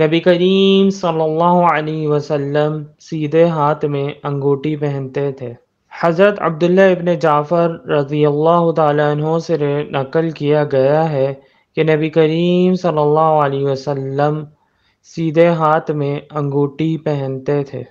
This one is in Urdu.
نبی کریم صلی اللہ علیہ وسلم سیدھے ہاتھ میں انگوٹی پہنتے تھے حضرت عبداللہ ابن جعفر رضی اللہ تعالیٰ عنہ سے نقل کیا گیا ہے کہ نبی کریم صلی اللہ علیہ وسلم سیدھے ہاتھ میں انگوٹی پہنتے تھے